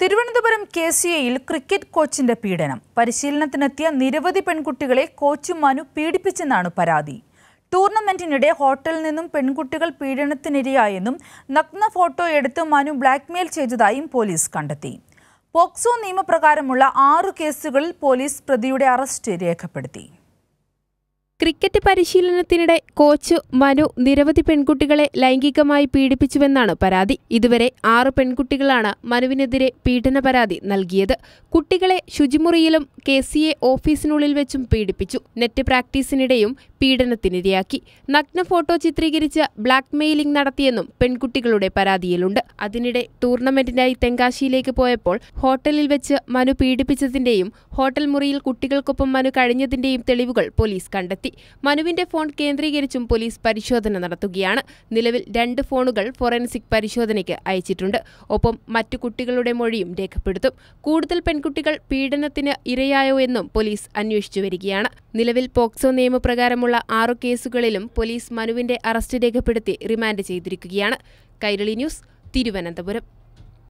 Thiruvananthapuram K C എയിൽ cricket കോച്ചിന്റെ പീഡനം പരിശീലനത്തിനെത്തിയ നിരവധി പെൺകുട്ടികളെ കോച്ച് മനു പീഡിപ്പിച്ചെന്നാണ് പരാതി ടൂർണമെന്റിനിടെ ഹോട്ടലിൽ നിന്നും പെൺകുട്ടികൾ പീഡനത്തിനിരയായെന്നും നഗ്ന ഫോട്ടോ എടുത്ത് മനു ബ്ലാക്ക്മെയിൽ ചെയ്തതായും പോലീസ് കണ്ടെത്തി പോക്സോ നിയമപ്രകാരമുള്ള ആറു കേസുകളിൽ പോലീസ് പ്രതിയുടെ അറസ്റ്റ് രേഖപ്പെടുത്തി ക്രിക്കറ്റ് പരിശീലനത്തിനിടെ കോച്ച് മനു നിരവധി പെൺകുട്ടികളെ ലൈംഗികമായി പീഡിപ്പിച്ചുവെന്നാണ് പരാതി ഇതുവരെ ആറ് പെൺകുട്ടികളാണ് മനുവിനെതിരെ പീഡന പരാതി നൽകിയത് കുട്ടികളെ ശുചിമുറിയിലും കെ സി എ ഓഫീസിനുള്ളിൽ വെച്ചും പീഡിപ്പിച്ചു നെറ്റ് പ്രാക്ടീസിനിടെയും പീഡനത്തിനിരയാക്കി നഗ്ന ഫോട്ടോ ചിത്രീകരിച്ച് ബ്ലാക്ക് മെയിലിംഗ് നടത്തിയെന്നും പെൺകുട്ടികളുടെ പരാതിയിലുണ്ട് അതിനിടെ ടൂർണമെന്റിനായി തെങ്കാശിയിലേക്ക് പോയപ്പോൾ ഹോട്ടലിൽ വെച്ച് മനു പീഡിപ്പിച്ചതിന്റെയും ഹോട്ടൽ മുറിയിൽ കുട്ടികൾക്കൊപ്പം മനു കഴിഞ്ഞതിന്റെയും തെളിവുകൾ പോലീസ് കണ്ടെത്തി മനുവിന്റെ ഫോൺ കേന്ദ്രീകരിച്ചും പോലീസ് പരിശോധന നടത്തുകയാണ് നിലവിൽ രണ്ട് ഫോണുകൾ ഫോറൻസിക് പരിശോധനയ്ക്ക് അയച്ചിട്ടുണ്ട് ഒപ്പം മറ്റു കുട്ടികളുടെ മൊഴിയും രേഖപ്പെടുത്തും കൂടുതൽ പെൺകുട്ടികൾ പീഡനത്തിന് ഇരയായോ എന്നും പോലീസ് അന്വേഷിച്ചു വരികയാണ് നിലവിൽ പോക്സോ നിയമപ്രകാരമുള്ള ഉൾപ്പെടെയുള്ള ആറു കേസുകളിലും പോലീസ് മനുവിന്റെ അറസ്റ്റ് രേഖപ്പെടുത്തി റിമാൻഡ് ചെയ്തിരിക്കുകയാണ് കൈരളി ന്യൂസ് തിരുവനന്തപുരം